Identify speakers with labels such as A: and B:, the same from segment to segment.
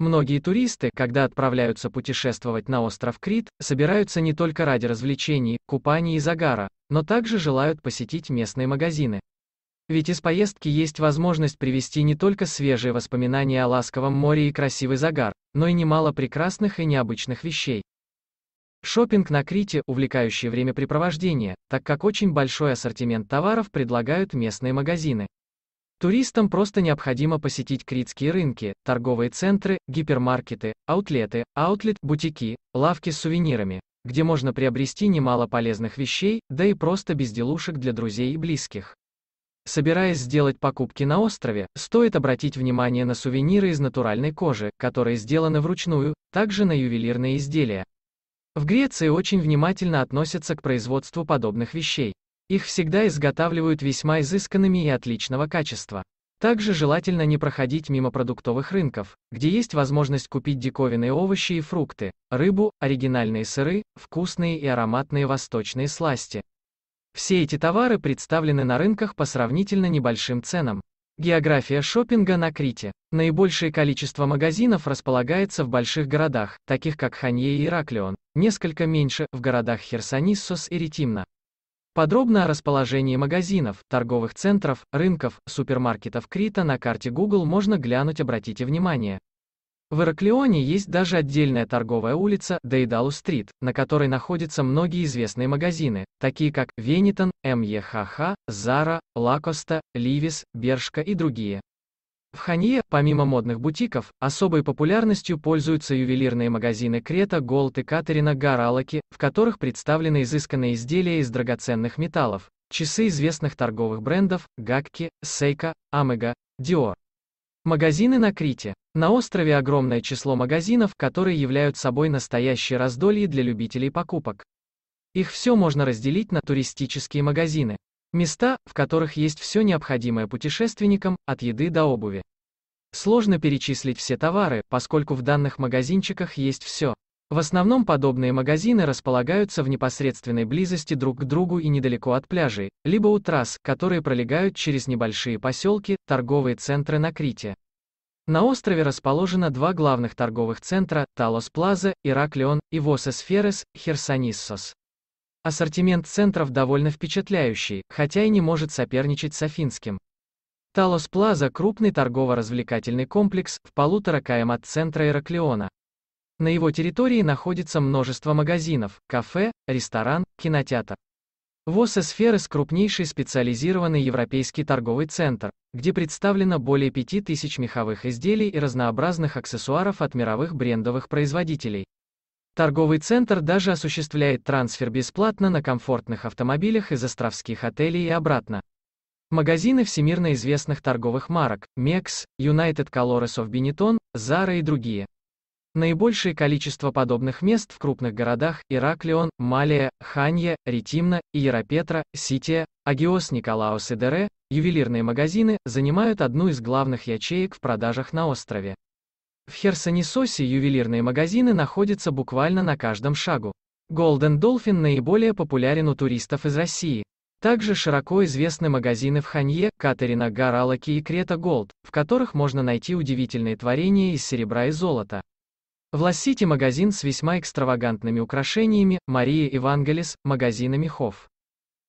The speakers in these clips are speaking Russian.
A: Многие туристы, когда отправляются путешествовать на остров Крит, собираются не только ради развлечений, купаний и загара, но также желают посетить местные магазины. Ведь из поездки есть возможность привести не только свежие воспоминания о ласковом море и красивый загар, но и немало прекрасных и необычных вещей. Шопинг на Крите – увлекающее времяпрепровождение, так как очень большой ассортимент товаров предлагают местные магазины. Туристам просто необходимо посетить критские рынки, торговые центры, гипермаркеты, аутлеты, аутлет-бутики, лавки с сувенирами, где можно приобрести немало полезных вещей, да и просто безделушек для друзей и близких. Собираясь сделать покупки на острове, стоит обратить внимание на сувениры из натуральной кожи, которые сделаны вручную, также на ювелирные изделия. В Греции очень внимательно относятся к производству подобных вещей. Их всегда изготавливают весьма изысканными и отличного качества. Также желательно не проходить мимо продуктовых рынков, где есть возможность купить диковинные овощи и фрукты, рыбу, оригинальные сыры, вкусные и ароматные восточные сласти. Все эти товары представлены на рынках по сравнительно небольшим ценам. География шопинга на Крите. Наибольшее количество магазинов располагается в больших городах, таких как Ханье и Ираклион, несколько меньше – в городах Херсонисос и Ретимна. Подробно о расположении магазинов, торговых центров, рынков, супермаркетов Крита на карте Google можно глянуть, обратите внимание. В Ираклионе есть даже отдельная торговая улица Дейдалу-стрит, на которой находятся многие известные магазины, такие как Венитон, МЕХХ, Зара, Лакоста, Ливис, Бершка и другие. В Ханье, помимо модных бутиков, особой популярностью пользуются ювелирные магазины Крета Голд и Катерина Гаралаки, в которых представлены изысканные изделия из драгоценных металлов, часы известных торговых брендов Гакки, Сейка, Амега, Диор. Магазины на Крите. На острове огромное число магазинов, которые являются собой настоящие раздолье для любителей покупок. Их все можно разделить на туристические магазины, Места, в которых есть все необходимое путешественникам, от еды до обуви. Сложно перечислить все товары, поскольку в данных магазинчиках есть все. В основном подобные магазины располагаются в непосредственной близости друг к другу и недалеко от пляжей, либо у трасс, которые пролегают через небольшие поселки, торговые центры на Крите. На острове расположено два главных торговых центра – Талос Плаза, Ираклион и Восес Ферес, Херсониссос. Ассортимент центров довольно впечатляющий, хотя и не может соперничать с афинским. Талос Плаза – крупный торгово-развлекательный комплекс, в полутора км от центра Ираклиона. На его территории находится множество магазинов, кафе, ресторан, кинотеатр. ВОЗ Эсферес – крупнейший специализированный европейский торговый центр, где представлено более 5000 меховых изделий и разнообразных аксессуаров от мировых брендовых производителей. Торговый центр даже осуществляет трансфер бесплатно на комфортных автомобилях из островских отелей и обратно. Магазины всемирно известных торговых марок – Mex, United Colors of Benetton, Zara и другие. Наибольшее количество подобных мест в крупных городах – Ираклион, Малия, Ханья, Ретимна, Иеропетра, Сития, Агиос Николаос и Дере, ювелирные магазины, занимают одну из главных ячеек в продажах на острове. В Херсонесосе ювелирные магазины находятся буквально на каждом шагу. Golden Dolphin наиболее популярен у туристов из России. Также широко известны магазины в Ханье, Катерина, Гаралаки и Крета Голд, в которых можно найти удивительные творения из серебра и золота. В Лассити магазин с весьма экстравагантными украшениями, Мария Евангелис, магазина мехов.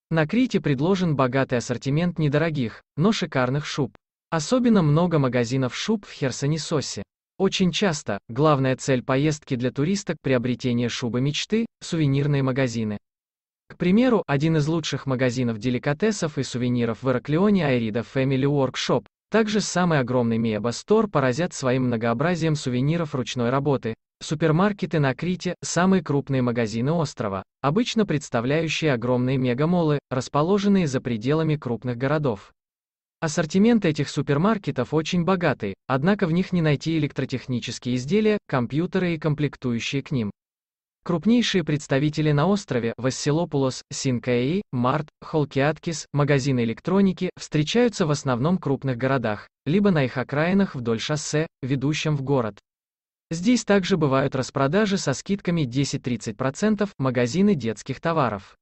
A: На Крите предложен богатый ассортимент недорогих, но шикарных шуб. Особенно много магазинов шуб в Херсонесосе. Очень часто, главная цель поездки для туристок – приобретение шубы мечты, сувенирные магазины. К примеру, один из лучших магазинов деликатесов и сувениров в Ираклионе Айрида Family Workshop, также самый огромный Миэба Стор поразят своим многообразием сувениров ручной работы. Супермаркеты на Крите – самые крупные магазины острова, обычно представляющие огромные мегамолы, расположенные за пределами крупных городов. Ассортимент этих супермаркетов очень богатый, однако в них не найти электротехнические изделия, компьютеры и комплектующие к ним. Крупнейшие представители на острове – Василопулос, Синкаи, Март, Холкиаткис, магазины электроники – встречаются в основном крупных городах, либо на их окраинах вдоль шоссе, ведущем в город. Здесь также бывают распродажи со скидками 10-30%, магазины детских товаров.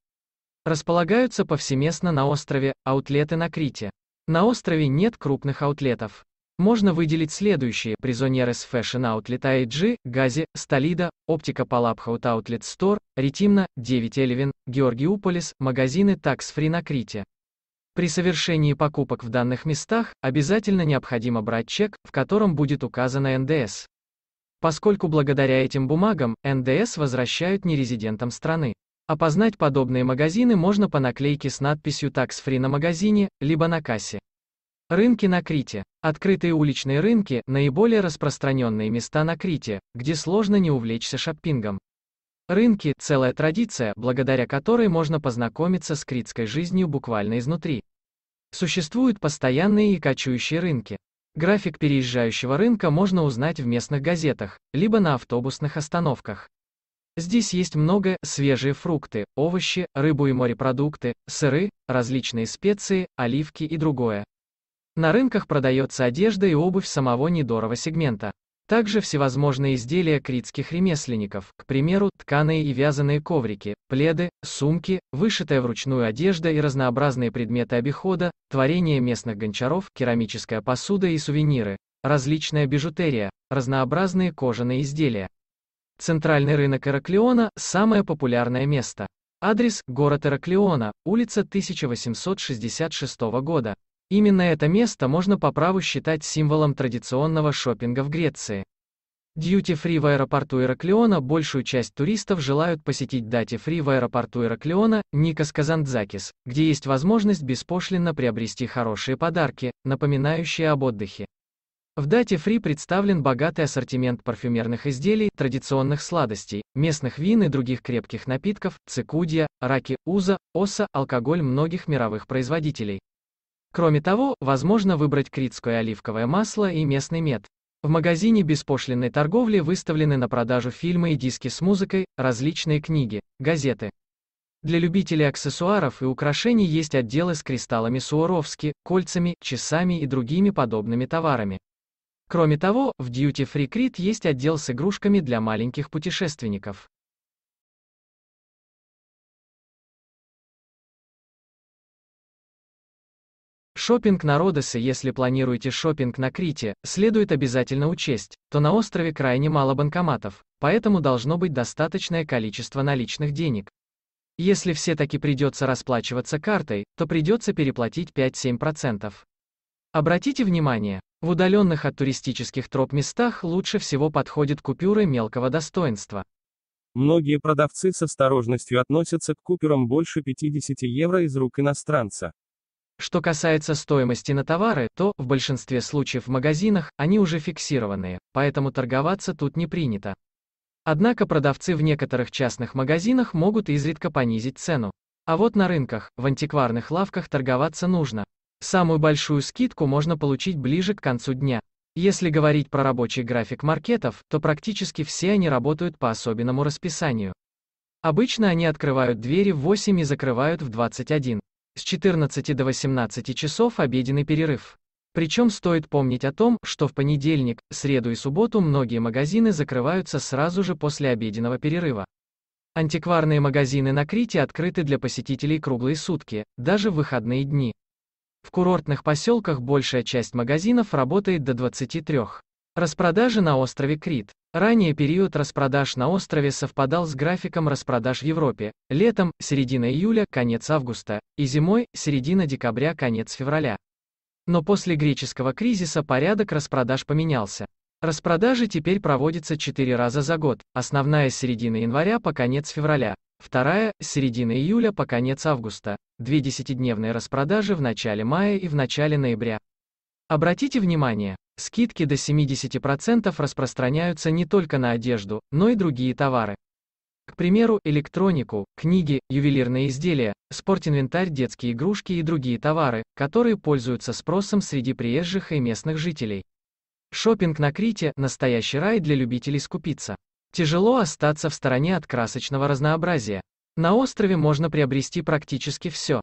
A: Располагаются повсеместно на острове, аутлеты на Крите. На острове нет крупных аутлетов. Можно выделить следующие – Призонерес Fashion Outlet IG, Гази, Столида, Оптика Палапхаут Outlet Store, Ретимна, 9 Элевин, Георгиуполис, магазины Tax Free на Крите. При совершении покупок в данных местах обязательно необходимо брать чек, в котором будет указано НДС. Поскольку благодаря этим бумагам НДС возвращают нерезидентам страны. Опознать подобные магазины можно по наклейке с надписью «Tax Free» на магазине, либо на кассе. Рынки на Крите. Открытые уличные рынки – наиболее распространенные места на Крите, где сложно не увлечься шоппингом. Рынки – целая традиция, благодаря которой можно познакомиться с критской жизнью буквально изнутри. Существуют постоянные и кочующие рынки. График переезжающего рынка можно узнать в местных газетах, либо на автобусных остановках. Здесь есть много свежие фрукты, овощи, рыбу и морепродукты, сыры, различные специи, оливки и другое. На рынках продается одежда и обувь самого недорого сегмента. Также всевозможные изделия критских ремесленников, к примеру, тканые и вязаные коврики, пледы, сумки, вышитая вручную одежда и разнообразные предметы обихода, творения местных гончаров, керамическая посуда и сувениры, различная бижутерия, разнообразные кожаные изделия. Центральный рынок Эраклиона – самое популярное место. Адрес – город Эраклиона, улица 1866 года. Именно это место можно по праву считать символом традиционного шопинга в Греции. Дьюти-фри в аэропорту Ираклиона большую часть туристов желают посетить дати-фри в аэропорту Ираклиона, Никос Казандзакис, где есть возможность беспошлинно приобрести хорошие подарки, напоминающие об отдыхе. В Дате Фри представлен богатый ассортимент парфюмерных изделий, традиционных сладостей, местных вин и других крепких напитков, цикудия, раки, уза, оса, алкоголь многих мировых производителей. Кроме того, возможно выбрать критское оливковое масло и местный мед. В магазине беспошлинной торговли выставлены на продажу фильмы и диски с музыкой, различные книги, газеты. Для любителей аксессуаров и украшений есть отделы с кристаллами Суоровски, кольцами, часами и другими подобными товарами. Кроме того, в Duty Free Crete есть отдел с игрушками для маленьких путешественников. Шопинг на Родосе Если планируете шопинг на Крите, следует обязательно учесть, то на острове крайне мало банкоматов, поэтому должно быть достаточное количество наличных денег. Если все-таки придется расплачиваться картой, то придется переплатить 5-7%. Обратите внимание, в удаленных от туристических троп местах лучше всего подходят купюры мелкого достоинства. Многие продавцы с осторожностью относятся к купюрам больше 50 евро из рук иностранца. Что касается стоимости на товары, то, в большинстве случаев в магазинах, они уже фиксированные, поэтому торговаться тут не принято. Однако продавцы в некоторых частных магазинах могут изредка понизить цену. А вот на рынках, в антикварных лавках торговаться нужно, Самую большую скидку можно получить ближе к концу дня. Если говорить про рабочий график маркетов, то практически все они работают по особенному расписанию. Обычно они открывают двери в 8 и закрывают в 21. С 14 до 18 часов обеденный перерыв. Причем стоит помнить о том, что в понедельник, среду и субботу многие магазины закрываются сразу же после обеденного перерыва. Антикварные магазины на Крите открыты для посетителей круглые сутки, даже в выходные дни. В курортных поселках большая часть магазинов работает до 23. Распродажи на острове Крит. Ранее период распродаж на острове совпадал с графиком распродаж в Европе. Летом – середина июля, конец августа, и зимой – середина декабря, конец февраля. Но после греческого кризиса порядок распродаж поменялся. Распродажи теперь проводятся 4 раза за год, основная с середины января по конец февраля, Вторая – с середины июля по конец августа, две десятидневные распродажи в начале мая и в начале ноября. Обратите внимание, скидки до 70% распространяются не только на одежду, но и другие товары. К примеру, электронику, книги, ювелирные изделия, спортинвентарь, детские игрушки и другие товары, которые пользуются спросом среди приезжих и местных жителей. Шопинг на Крите – настоящий рай для любителей скупиться. Тяжело остаться в стороне от красочного разнообразия. На острове можно приобрести практически все.